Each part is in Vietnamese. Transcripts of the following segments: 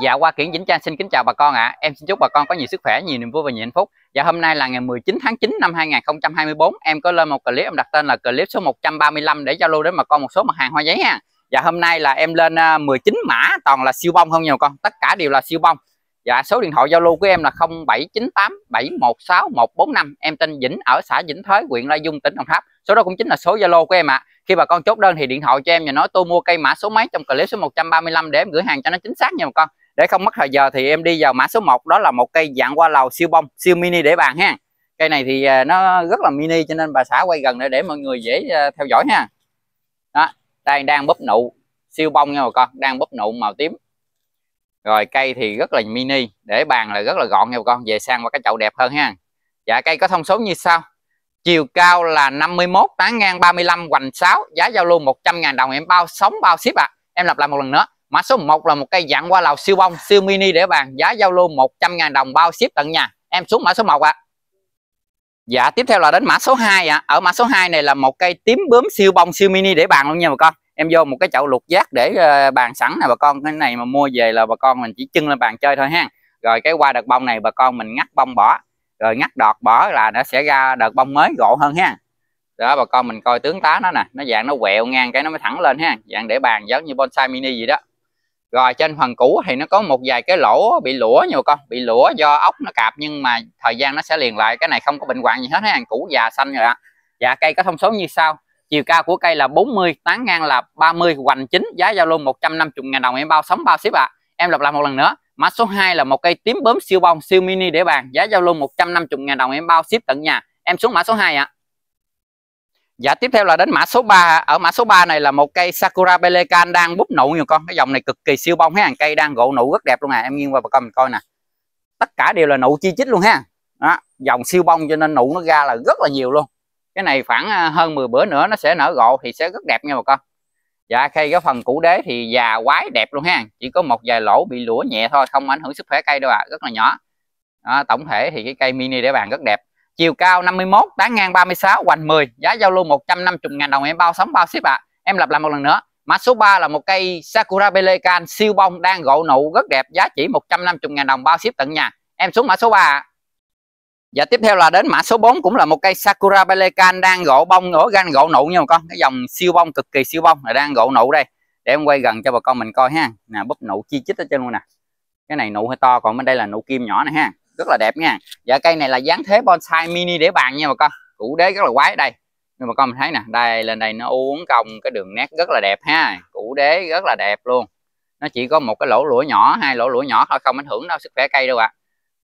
Dạ qua Kiển Vĩnh Trang xin kính chào bà con ạ. À. Em xin chúc bà con có nhiều sức khỏe, nhiều niềm vui và nhiều hạnh phúc. Dạ hôm nay là ngày 19 tháng 9 năm 2024, em có lên một clip em đặt tên là clip số 135 để giao lưu đến bà con một số mặt hàng hoa giấy ha. Dạ hôm nay là em lên 19 ờ, mã toàn là siêu bông không nhiều con, tất cả đều là siêu bông. Dạ số điện thoại giao lưu của em là 0798716145 Em tên Vĩnh ở xã Vĩnh Thới, huyện Lai Dung, tỉnh Đồng Tháp. Số đó cũng chính là số Zalo của em ạ. À. Khi bà con chốt đơn thì điện thoại cho em và nói tôi mua cây mã số mấy trong clip số 135 để em gửi hàng cho nó chính xác nha bà con để không mất thời giờ thì em đi vào mã số 1 đó là một cây dạng qua lầu siêu bông siêu mini để bàn ha cây này thì à, nó rất là mini cho nên bà xã quay gần để để mọi người dễ à, theo dõi ha đó đây đang búp nụ siêu bông nha bà con đang búp nụ màu tím rồi cây thì rất là mini để bàn là rất là gọn nha bà con về sang qua cái chậu đẹp hơn ha dạ cây có thông số như sau chiều cao là 51 tán ngang 35 hoành 6 giá giao lưu 100.000 đồng em bao sống bao ship ạ à. em lặp lại một lần nữa mã số 1 là một cây dạng hoa lào siêu bông siêu mini để bàn giá giao lưu 100.000 đồng bao ship tận nhà em xuống mã số 1 ạ à. dạ tiếp theo là đến mã số 2 ạ à. ở mã số 2 này là một cây tím bướm siêu bông siêu mini để bàn luôn nha bà con em vô một cái chậu lục giác để ờ, bàn sẵn nè bà con cái này mà mua về là bà con mình chỉ chân lên bàn chơi thôi ha rồi cái hoa đợt bông này bà con mình ngắt bông bỏ rồi ngắt đọt bỏ là nó sẽ ra đợt bông mới gỗ hơn ha đó bà con mình coi tướng tá nó nè nó dạng nó quẹo ngang cái nó mới thẳng lên ha dạng để bàn giống như bonsai mini gì đó rồi trên phần cũ thì nó có một vài cái lỗ bị lũa nhiều con bị lũa do ốc nó cạp nhưng mà thời gian nó sẽ liền lại cái này không có bệnh hoạn gì hết hàng cũ già xanh rồi ạ dạ cây có thông số như sau chiều cao của cây là 40 tán ngang là 30 hoành chính giá giao luôn 150 ngàn đồng em bao sóng bao ship ạ à. em lặp lại một lần nữa mã số 2 là một cây tím bướm siêu bông siêu mini để bàn giá giao luôn 150 ngàn đồng em bao ship tận nhà em xuống mã số 2 ạ à. Dạ tiếp theo là đến mã số 3 Ở mã số 3 này là một cây Sakura Pelican đang búp nụ nhiều con Cái dòng này cực kỳ siêu bông hàng cây đang gỗ nụ rất đẹp luôn nè à. Em nghiêng qua bà con mình coi nè Tất cả đều là nụ chi chít luôn ha đó, Dòng siêu bông cho nên nụ nó ra là rất là nhiều luôn Cái này khoảng à, hơn 10 bữa nữa nó sẽ nở gộ thì sẽ rất đẹp nha bà con Dạ cây cái phần củ đế thì già quái đẹp luôn ha Chỉ có một vài lỗ bị lũa nhẹ thôi không ảnh hưởng sức khỏe cây đâu ạ à. Rất là nhỏ đó, Tổng thể thì cái cây mini để bàn rất đẹp chiều cao 51 tán ngang 36 hoành 10 giá giao lưu 150 ngàn đồng em bao sóng bao ship ạ à. em lặp lại một lần nữa mã số 3 là một cây Sakura Pelican siêu bông đang gộ nụ rất đẹp giá chỉ 150 ngàn đồng bao ship tận nhà em xuống mã số 3 ạ. Và dạ, tiếp theo là đến mã số 4 cũng là một cây Sakura Pelican đang gỗ bông nữa gan gỗ nụ nha bà con cái dòng siêu bông cực kỳ siêu bông là đang gỗ nụ đây để em quay gần cho bà con mình coi ha nè búp nụ chi chít ở trên luôn nè cái này nụ hơi to còn bên đây là nụ kim nhỏ này ha rất là đẹp nha dạ cây này là dáng thế bonsai mini để bàn nha bà con củ đế rất là quái đây nhưng mà con mình thấy nè đây lên đây nó uống cong cái đường nét rất là đẹp ha củ đế rất là đẹp luôn nó chỉ có một cái lỗ lũa nhỏ hai lỗ lũa nhỏ thôi không ảnh hưởng đâu sức khỏe cây đâu ạ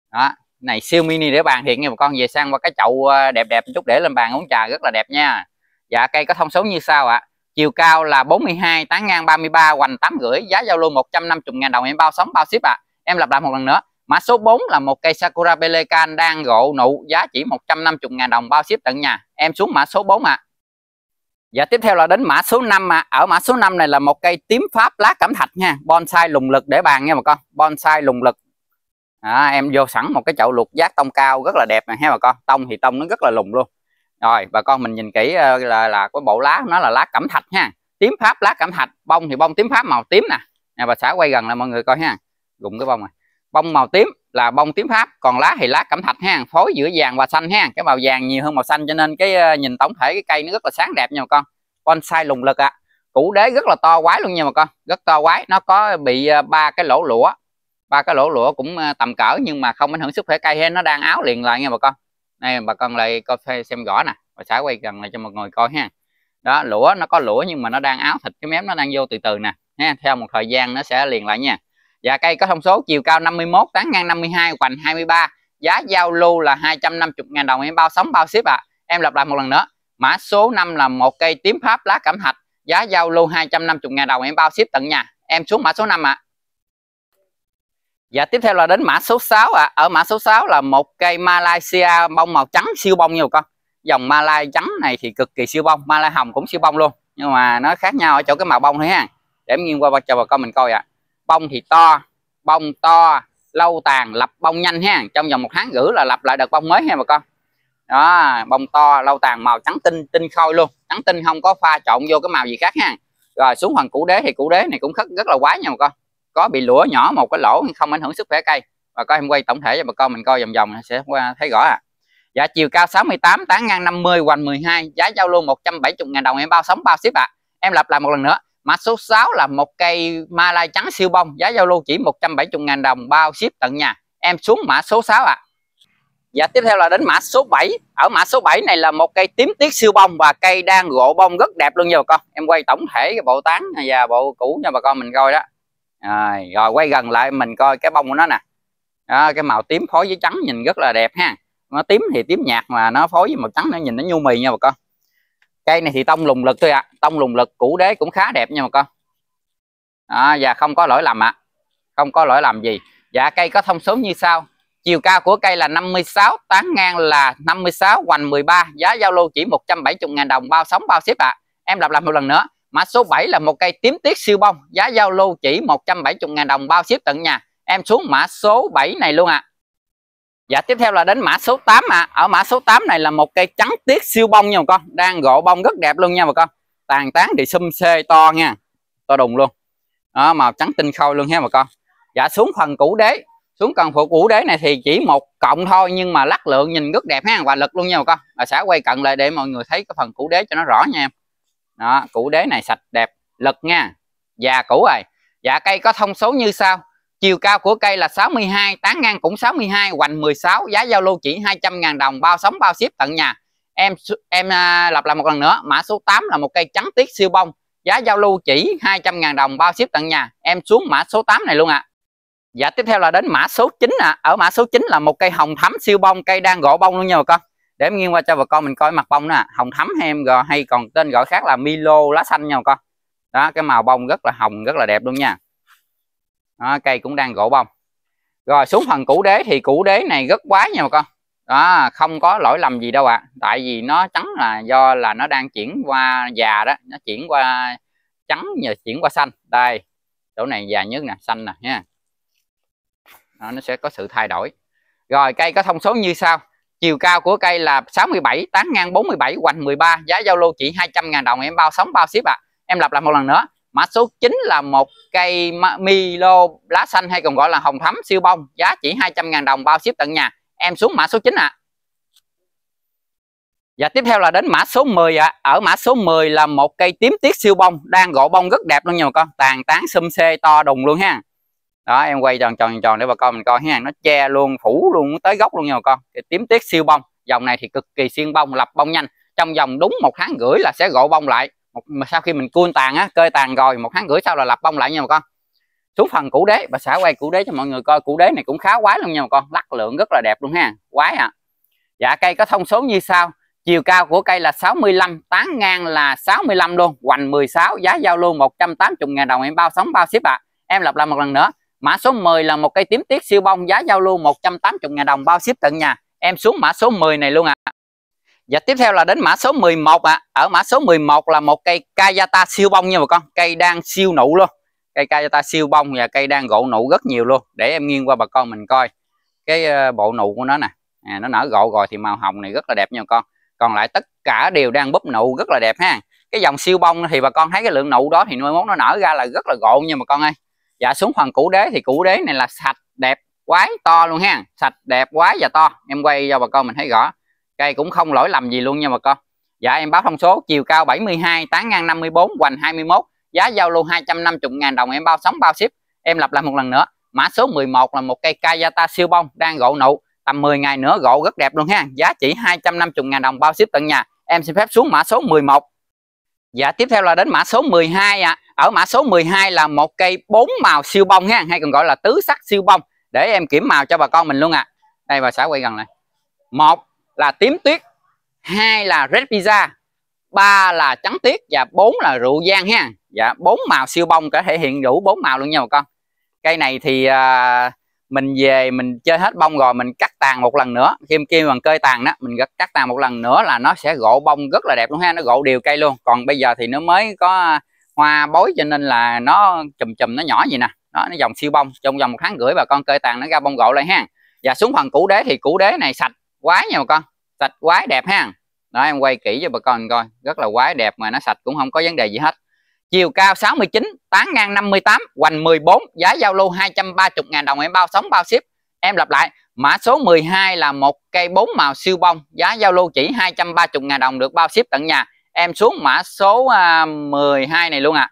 à. đó này siêu mini để bàn thiệt nha bà con về sang qua cái chậu ờ, đẹp đẹp chút để lên bàn uống trà rất là đẹp nha dạ cây có thông số như sau ạ chiều cao là 42 tán ngang 33 hoành 8 rưỡi giá giao luôn 150 000 đồng em bao sóng bao ship ạ à. em lặp lại một lần nữa Mã số 4 là một cây Sakura Pelican đang gộ nụ giá chỉ 150.000 đồng bao ship tận nhà. Em xuống mã số 4 ạ. À. Dạ, Và tiếp theo là đến mã số 5 ạ. À. Ở mã số 5 này là một cây tím pháp lá cẩm thạch nha. Bonsai lùng lực để bàn nha bà con. Bonsai lùng lực. À, em vô sẵn một cái chậu lục giác tông cao rất là đẹp nè ha bà con. Tông thì tông nó rất là lùng luôn. Rồi bà con mình nhìn kỹ ờ, là là cái bộ lá nó là lá cẩm thạch nha. Tím pháp lá cẩm thạch, bông thì bông tím pháp màu tím nè. Nè bà xã quay gần là mọi người coi ha. Rụng cái bông này bông màu tím là bông tím pháp còn lá thì lá cẩm thạch ha phối giữa vàng và xanh ha cái màu vàng nhiều hơn màu xanh cho nên cái ờ, nhìn tổng thể cái cây nó rất là sáng đẹp nha bà con bonsai lùng lực ạ à. củ đế rất là to quái luôn nha bà con rất to quái nó có bị ờ, ba cái lỗ lũa ba cái lỗ lũa cũng ờ, tầm cỡ nhưng mà không ảnh hưởng sức khỏe cây hay nó đang áo liền lại nha bà con này bà con lại coi xem rõ nè bà xã quay gần lại cho mọi người coi ha đó lũa nó có lũa nhưng mà nó đang áo thịt cái mép nó đang vô từ từ nè ha theo một thời gian nó sẽ liền lại nha và dạ, cây có thông số chiều cao 51, tán ngang 52, hoành 23. Giá giao lưu là 250 000 đồng em bao sóng bao ship ạ. À. Em lặp lại một lần nữa. Mã số 5 là một cây tím pháp lá cẩm thạch. Giá giao lưu 250 000 đồng em bao ship tận nhà. Em xuống mã số 5 ạ. À. Dạ, và tiếp theo là đến mã số 6 ạ. À. Ở mã số 6 là một cây Malaysia bông màu trắng siêu bông nhiều con. Dòng Malay trắng này thì cực kỳ siêu bông, Malay hồng cũng siêu bông luôn, nhưng mà nó khác nhau ở chỗ cái màu bông thôi ha. Để em nghiêng qua cho bà con mình coi ạ. À bông thì to bông to lâu tàn lập bông nhanh ha trong vòng một tháng rưỡi là lập lại được bông mới ha bà con đó bông to lâu tàn màu trắng tinh tinh khôi luôn trắng tinh không có pha trộn vô cái màu gì khác ha rồi xuống phần củ đế thì củ đế này cũng rất, rất là quái nha bà con có bị lũa nhỏ một cái lỗ không ảnh hưởng sức khỏe cây và coi em quay tổng thể cho bà con mình coi vòng vòng sẽ thấy rõ à dạ chiều cao 68 tán ngang 50 hoành 12 giá giao luôn 170 ngàn đồng em bao sống bao ship ạ à. em lập lại một lần nữa Mã số 6 là một cây Malai trắng siêu bông, giá giao lưu chỉ 170 000 đồng bao ship tận nhà. Em xuống mã số 6 ạ. À. Dạ tiếp theo là đến mã số 7. Ở mã số 7 này là một cây tím tiết siêu bông và cây đang gỗ bông rất đẹp luôn nha bà con. Em quay tổng thể cái bộ tán và bộ cũ cho bà con mình coi đó. Rồi, rồi quay gần lại mình coi cái bông của nó nè. Đó, cái màu tím phối với trắng nhìn rất là đẹp ha. Nó tím thì tím nhạt mà nó phối với màu trắng nó nhìn nó nhu mì nha bà con cây này thì tông lùng lực thôi ạ à. tông lùng lực củ đế cũng khá đẹp nha mà con đó, và không có lỗi lầm ạ à. không có lỗi lầm gì dạ cây có thông số như sau chiều cao của cây là 56 tán ngang là 56 hoành 13 giá giao lưu chỉ 170.000 đồng bao sóng bao ship ạ à. em lặp lại một lần nữa mã số 7 là một cây tím tiết siêu bông giá giao lưu chỉ 170.000 đồng bao ship tận nhà em xuống mã số 7 này luôn ạ à. Dạ tiếp theo là đến mã số 8 ạ. À. Ở mã số 8 này là một cây trắng tiết siêu bông nha bà con. Đang gỗ bông rất đẹp luôn nha bà con. Tàn tán thì sum xê to nha. To đùng luôn. Đó, màu trắng tinh khôi luôn ha bà con. Dạ xuống phần củ đế, xuống cần phụ củ đế này thì chỉ một cộng thôi nhưng mà lắc lượng nhìn rất đẹp ha, và lực luôn nha bà con. Bà sẽ quay cận lại để mọi người thấy cái phần củ đế cho nó rõ nha em. Đó, củ đế này sạch đẹp, lực nha. Già củ rồi. Dạ cây có thông số như sau Chiều cao của cây là 62, tán ngang cũng 62, hoành 16, giá giao lưu chỉ 200 000 đồng, bao sóng bao ship tận nhà. Em em à, lặp lại một lần nữa, mã số 8 là một cây trắng tiết siêu bông, giá giao lưu chỉ 200 000 đồng, bao ship tận nhà. Em xuống mã số 8 này luôn ạ. À. Dạ tiếp theo là đến mã số 9 ạ. À. Ở mã số 9 là một cây hồng thắm siêu bông, cây đang gỗ bông luôn nha bà con. Để em nghiêng qua cho bà con mình coi mặt bông nè, à. hồng thắm hay em gọi hay còn tên gọi khác là Milo lá xanh nha bà con. Đó cái màu bông rất là hồng, rất là đẹp luôn nha đó, cây cũng đang gỗ bông rồi xuống phần củ đế thì củ đế này rất quá nha bà con đó không có lỗi lầm gì đâu ạ à. tại vì nó trắng là do là nó đang chuyển qua già đó nó chuyển qua trắng nhờ chuyển qua xanh đây chỗ này già nhất nè xanh nè nha đó, nó sẽ có sự thay đổi rồi cây có thông số như sau chiều cao của cây là 67 tán ngang 47 hoành 13 giá giao lô chỉ 200.000 đồng em bao sóng bao ship ạ à. em lặp lại một lần nữa Mã số 9 là một cây Milo lá xanh hay còn gọi là hồng thấm siêu bông, giá chỉ 200.000 đồng bao ship tận nhà. Em xuống mã số 9 ạ. À. Và tiếp theo là đến mã số 10 ạ. À. Ở mã số 10 là một cây tím tiết siêu bông, đang gỗ bông rất đẹp luôn nha bà con. Tàn tán sum xê to đùng luôn ha. Đó, em quay tròn tròn tròn để bà con mình coi ha, nó che luôn, phủ luôn tới gốc luôn nha bà con. Cái tím tiết siêu bông, dòng này thì cực kỳ xiên bông, lập bông nhanh. Trong vòng đúng một tháng rưỡi là sẽ gỗ bông lại mà sau khi mình cua tàn á cơi tàn rồi một tháng rưỡi sau là lập bông lại nha mà con xuống phần củ đế bà xã quay củ đế cho mọi người coi củ đế này cũng khá quái luôn nha mà con lắc lượng rất là đẹp luôn ha quái ạ à. dạ cây có thông số như sau chiều cao của cây là 65 tán ngang là 65 luôn hoành 16 giá giao luôn 180 ngàn đồng em bao sóng bao ship ạ à. em lặp lại một lần nữa mã số 10 là một cây tím tiết siêu bông giá giao luôn 180 ngàn đồng bao ship tận nhà em xuống mã số 10 này luôn ạ à. Và dạ, tiếp theo là đến mã số 11 ạ. À. Ở mã số 11 là một cây Kayata siêu bông nha bà con. Cây đang siêu nụ luôn. Cây Kayata siêu bông và cây đang gỗ nụ rất nhiều luôn. Để em nghiêng qua bà con mình coi cái ờ, bộ nụ của nó nè. À, nó nở gộ rồi thì màu hồng này rất là đẹp nha bà con. Còn lại tất cả đều đang búp nụ rất là đẹp ha. Cái dòng siêu bông thì bà con thấy cái lượng nụ đó thì nuôi mốt nó nở ra là rất là gọn nha bà con ơi. Dạ xuống phần củ đế thì củ đế này là sạch đẹp quái to luôn ha. Sạch đẹp quái và to. Em quay cho bà con mình thấy rõ cây cũng không lỗi lầm gì luôn nha bà con dạ em báo thông số chiều cao 72 tán ngang 54 hoành 21 giá giao lưu 250 ngàn đồng em bao sóng bao ship em lặp lại một lần nữa mã số 11 là một cây Kayata siêu bông đang gộ nụ tầm 10 ngày nữa gộ rất đẹp luôn ha giá chỉ 250 ngàn đồng bao ship tận nhà em xin phép xuống mã số 11 Dạ tiếp theo là đến mã số 12 ạ. À. Ở mã số 12 là một cây bốn màu siêu bông ha, hay còn gọi là tứ sắc siêu bông để em kiểm màu cho bà con mình luôn ạ. À. Đây bà xã quay gần này, một là tím tuyết hai là red pizza ba là trắng tuyết và bốn là rượu giang ha dạ bốn màu siêu bông có thể hiện đủ bốn màu luôn nha bà con cây này thì à, mình về mình chơi hết bông rồi mình cắt tàn một lần nữa kim kim bằng cơi tàn đó mình cắt tàn một lần nữa là nó sẽ gỗ bông rất là đẹp luôn ha nó gỗ đều cây luôn còn bây giờ thì nó mới có hoa bối cho nên là nó chùm chùm nó nhỏ vậy nè đó, nó dòng siêu bông trong vòng một tháng rưỡi bà con cơi tàn nó ra bông gỗ lại ha và dạ, xuống phần củ đế thì củ đế này sạch quái nha bà con sạch quái đẹp ha đó em quay kỹ cho bà con coi rất là quái đẹp mà nó sạch cũng không có vấn đề gì hết chiều cao 69 tán ngang 58 hoành 14 giá giao lưu 230.000 đồng em bao sóng bao ship em lặp lại mã số 12 là một cây bốn màu siêu bông giá giao lưu chỉ 230.000 đồng được bao ship tận nhà em xuống mã số 12 à, này luôn ạ à.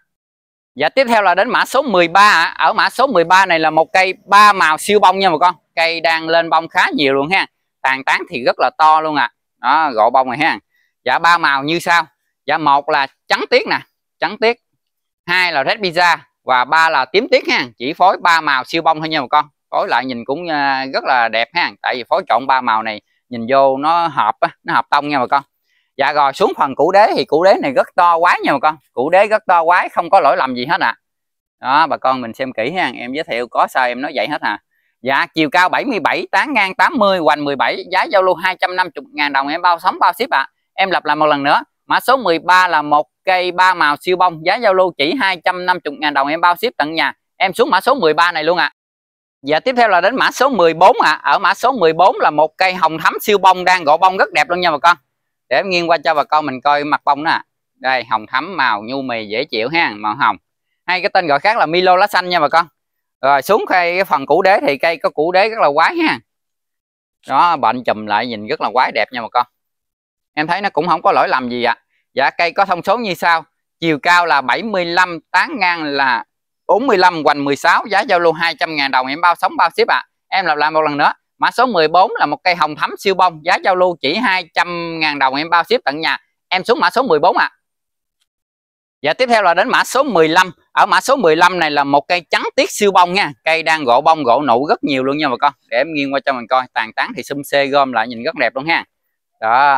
Dạ, và tiếp theo là đến mã số 13 ạ. À. Ở mã số 13 này là một cây ba màu siêu bông nha mọi con. Cây đang lên bông khá nhiều luôn ha tàn tán thì rất là to luôn ạ à. đó gỗ bông này ha dạ ba màu như sau dạ một là trắng tiết nè trắng tiết hai là red pizza và ba là tím tiết ha chỉ phối ba màu siêu bông thôi nha một con phối lại nhìn cũng ờ, rất là đẹp ha tại vì phối trộn ba màu này nhìn vô nó hợp nó hợp tông nha bà con dạ rồi xuống phần củ đế thì củ đế này rất to quái nha bà con củ đế rất to quái không có lỗi lầm gì hết ạ à. đó bà con mình xem kỹ ha em giới thiệu có sao em nói vậy hết à Dạ, chiều cao 77, tán ngang 80, hoành 17, giá giao Zalo 250.000 đồng em bao sóng bao ship ạ. À. Em lặp lại một lần nữa, mã số 13 là một cây ba màu siêu bông, giá giao lưu chỉ 250.000 đồng em bao ship tận nhà. Em xuống mã số 13 này luôn ạ. À. Dạ tiếp theo là đến mã số 14 ạ. À. Ở mã số 14 là một cây hồng thắm siêu bông đang gỗ bông rất đẹp luôn nha bà con. Để em nghiêng qua cho bà con mình coi mặt bông nè. Đây, hồng thắm màu nhu mì dễ chịu ha, màu hồng. Hay cái tên gọi khác là Milo lá xanh nha bà con rồi xuống cây cái phần củ đế thì cây có củ đế rất là quái ha đó bệnh chùm lại nhìn rất là quái đẹp nha bà con em thấy nó cũng không có lỗi lầm gì ạ à. dạ cây có thông số như sau chiều cao là 75 tán ngang là 45 hoành 16 giá giao lưu 200 ngàn đồng em bao sống bao ship ạ à. em làm lại một lần nữa mã số 14 là một cây hồng thấm siêu bông giá giao lưu chỉ 200 ngàn đồng em bao ship tận nhà em xuống mã số 14 ạ à. Dạ tiếp theo là đến mã số 15 ở mã số 15 này là một cây trắng tiết siêu bông nha cây đang gỗ bông gỗ nụ rất nhiều luôn nha bà con để em nghiêng qua cho mình coi tàn tán thì xum xê gom lại nhìn rất đẹp luôn ha đó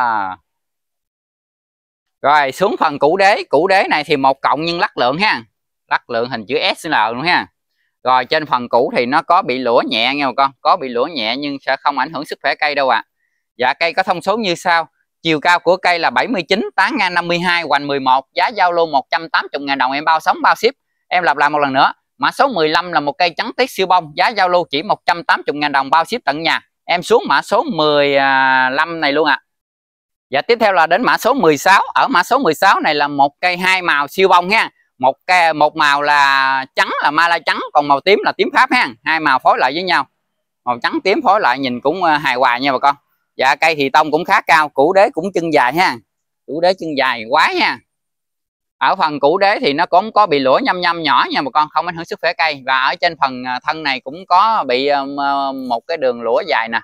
rồi xuống phần củ đế củ đế này thì một cộng nhưng lắc lượng ha lắc lượng hình chữ S SL luôn ha rồi trên phần cũ thì nó có bị lũa nhẹ nha bà con có bị lũa nhẹ nhưng sẽ không ảnh hưởng sức khỏe cây đâu ạ à. dạ cây có thông số như sau chiều cao của cây là 79 tán ngang 52 hoành 11 giá giao lô 180 ngàn đồng em bao sống bao ship em lặp lại một lần nữa mã số 15 là một cây trắng tiết siêu bông giá giao lưu chỉ 180.000 đồng bao ship tận nhà em xuống mã số 15 này luôn ạ à. Dạ, Và tiếp theo là đến mã số 16 ở mã số 16 này là một cây hai màu siêu bông ha một cây một màu là trắng là ma la trắng còn màu tím là tím pháp ha hai màu phối lại với nhau màu trắng tím phối lại nhìn cũng ờ, hài hòa nha bà con dạ cây thì tông cũng khá cao củ đế cũng chân dài ha củ đế chân dài quá nha ở phần củ đế thì nó cũng có bị lửa nhâm nhâm nhỏ nha bà con không ảnh hưởng sức khỏe cây và ở trên phần à, thân này cũng có bị à, à, một cái đường lũa dài nè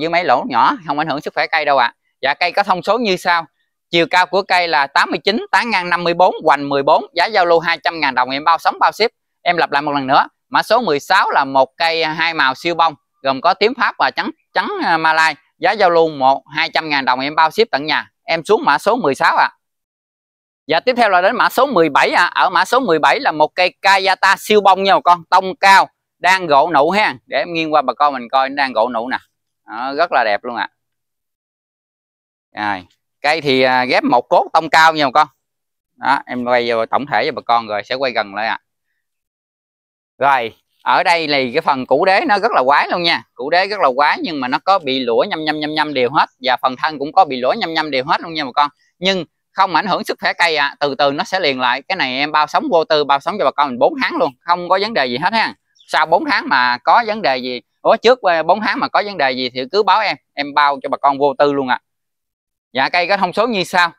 dưới mấy lỗ nhỏ không ảnh hưởng sức khỏe cây đâu ạ à. dạ cây có thông số như sau chiều cao của cây là 89 tán ngang 54 hoành 14 giá giao lưu 200.000 đồng em bao sóng bao ship em lặp lại một lần nữa mã số 16 là một cây hai màu siêu bông gồm có tím pháp và trắng trắng malai giá giao lưu một 200.000 đồng em bao ship tận nhà em xuống mã số 16 ạ à. Và dạ, tiếp theo là đến mã số 17 à. Ở mã số 17 là một cây Kayata siêu bông nha bà con, tông cao, đang gỗ nụ ha. Để em nghiêng qua bà con mình coi đang gỗ nụ nè. Đó, rất là đẹp luôn ạ. À. cây thì ghép một cốt tông cao nha bà con. Đó, em quay vô tổng thể cho bà con rồi sẽ quay gần lại ạ. À. Rồi, ở đây là cái phần củ đế nó rất là quái luôn nha củ đế rất là quái nhưng mà nó có bị lũa nhâm nhâm nhâm nhâm đều hết và phần thân cũng có bị lũa nhâm nhâm đều hết luôn nha bà con nhưng không ảnh hưởng sức khỏe cây à từ từ nó sẽ liền lại cái này em bao sống vô tư bao sống cho bà con mình 4 tháng luôn không có vấn đề gì hết ha sau 4 tháng mà có vấn đề gì ủa trước 4 tháng mà có vấn đề gì thì cứ báo em em bao cho bà con vô tư luôn à dạ cây có thông số như sau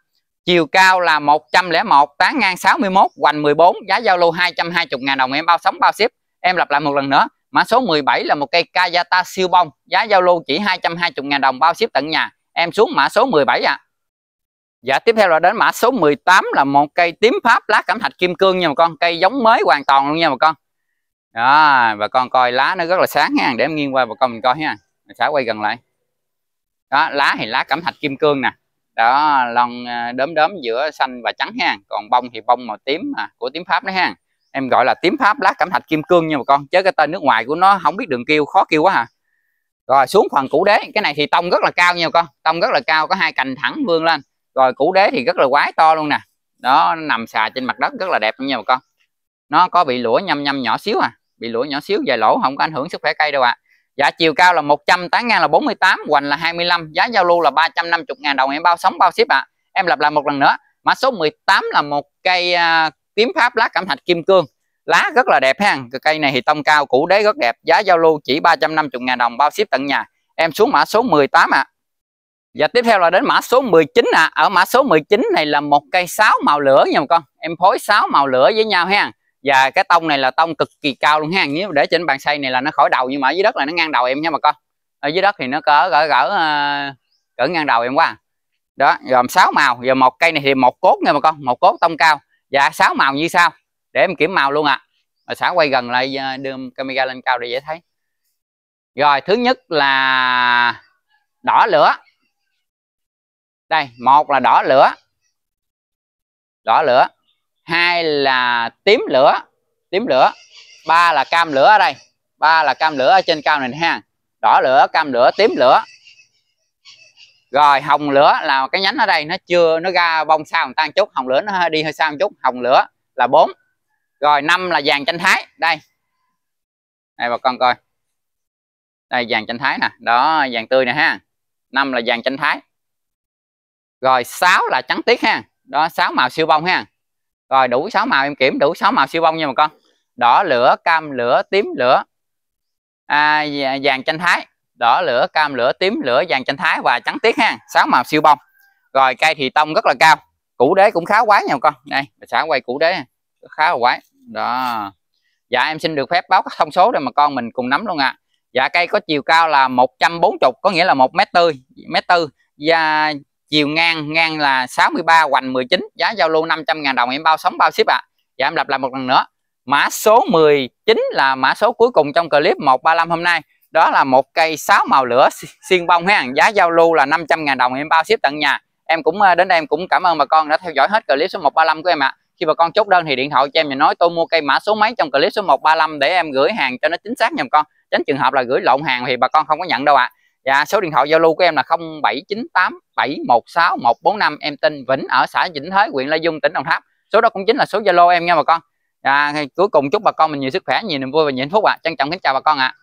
chiều cao là 101 tán ngang 61 hoành 14 giá giao lưu 220 ngàn đồng em bao sống bao ship em lặp lại một lần nữa mã số 17 là một cây Kayata siêu bông giá giao lưu chỉ 220 ngàn đồng bao ship tận nhà em xuống mã số 17 ạ à. Dạ tiếp theo là đến mã số 18 là một cây tím pháp lá cảm thạch kim cương nha bà con Cây giống mới hoàn toàn luôn nha bà con Đó bà con coi lá nó rất là sáng nha Để em nghiêng qua bà con mình coi nha Mình sẽ quay gần lại Đó lá thì lá cảm thạch kim cương nè Đó lòng ờ, đốm đốm giữa xanh và trắng ha Còn bông thì bông màu tím à, của tím pháp đấy ha Em gọi là tím pháp lá cảm thạch kim cương nha bà con Chứ cái tên nước ngoài của nó không biết đường kêu khó kêu quá hả à. Rồi xuống phần củ đế Cái này thì tông rất là cao nha bà con Tông rất là cao có hai cành thẳng vươn lên rồi củ đế thì rất là quái to luôn nè đó nó nằm xà trên mặt đất rất là đẹp nha bà con nó có bị lũa nhâm nhâm nhỏ xíu à bị lũa nhỏ xíu dài lỗ không có ảnh hưởng sức khỏe cây đâu ạ à. dạ chiều cao là 100 tán ngang là 48 hoành là 25 giá giao lưu là 350 ngàn đồng em bao sóng bao ship ạ à. em lặp lại một lần nữa mã số 18 là một cây à, kiếm pháp lá cảm thạch kim cương lá rất là đẹp ha cây này thì tông cao củ đế rất đẹp giá giao lưu chỉ 350 ngàn đồng bao ship tận nhà em xuống mã số 18 ạ à. Và dạ, tiếp theo là đến mã số 19 ạ. À. Ở mã số 19 này là một cây sáo màu lửa nha bà con. Em phối sáo màu lửa với nhau ha. Và cái tông này là tông cực kỳ cao luôn ha. Nếu để trên bàn xay này là nó khỏi đầu nhưng mà ở dưới đất là nó ngang đầu em nha bà con. Ở dưới đất thì nó cỡ gỡ gỡ ờ, cỡ ngang đầu em quá. À. Đó, gồm sáu màu. Và một cây này thì một cốt nha bà con, một cốt tông cao. Và dạ, sáu màu như sau. Để em kiểm màu luôn ạ. À. Mà xã quay gần lại ờ, đưa camera lên cao để dễ thấy. Rồi, thứ nhất là đỏ lửa đây một là đỏ lửa đỏ lửa hai là tím lửa tím lửa ba là cam lửa ở đây ba là cam lửa ở trên cao này ha đỏ lửa cam lửa tím lửa rồi hồng lửa là cái nhánh ở đây nó chưa nó ra bông sao tan chút hồng lửa nó đi hơi sao một chút hồng lửa là bốn rồi năm là vàng chanh thái đây đây bà con coi đây vàng chanh thái nè đó vàng tươi nè ha năm là vàng chanh thái rồi 6 là trắng tiết ha đó 6 màu siêu bông ha rồi đủ 6 màu em kiểm đủ 6 màu siêu bông nha mà con đỏ lửa cam lửa tím lửa à, vàng chanh thái đỏ lửa cam lửa tím lửa vàng chanh thái và trắng tiết ha 6 màu siêu bông rồi cây thì tông rất là cao củ đế cũng khá quái nha con đây bà xã quay củ đế khá là quái đó dạ em xin được phép báo các thông số để mà con mình cùng nắm luôn ạ à. dạ cây có chiều cao là 140 có nghĩa là một mét tư mét tư và chiều ngang ngang là 63 hoành 19 giá giao lô 500.000 đồng em bao sóng bao ship ạ à. dạ em lặp lại một lần nữa mã số 19 là mã số cuối cùng trong clip 135 hôm nay đó là một cây sáu màu lửa xiên bông ha giá giao lưu là 500.000 đồng em bao ship tận nhà em cũng ờ, đến đây em cũng cảm ơn bà con đã theo dõi hết clip số 135 của em ạ à. khi bà con chốt đơn thì điện thoại cho em và nói tôi mua cây mã số mấy trong clip số 135 để em gửi hàng cho nó chính xác nhầm con tránh trường hợp là gửi lộn hàng thì bà con không có nhận đâu ạ à. Dạ số điện thoại Zalo của em là 0798716145 em tên Vĩnh ở xã Vĩnh Thới, huyện Lai Dung, tỉnh Đồng Tháp. Số đó cũng chính là số Zalo em nha bà con. Dạ cuối cùng chúc bà con mình nhiều sức khỏe, nhiều niềm vui và nhiều hạnh phúc ạ. À. Trân trọng kính chào bà con ạ. À.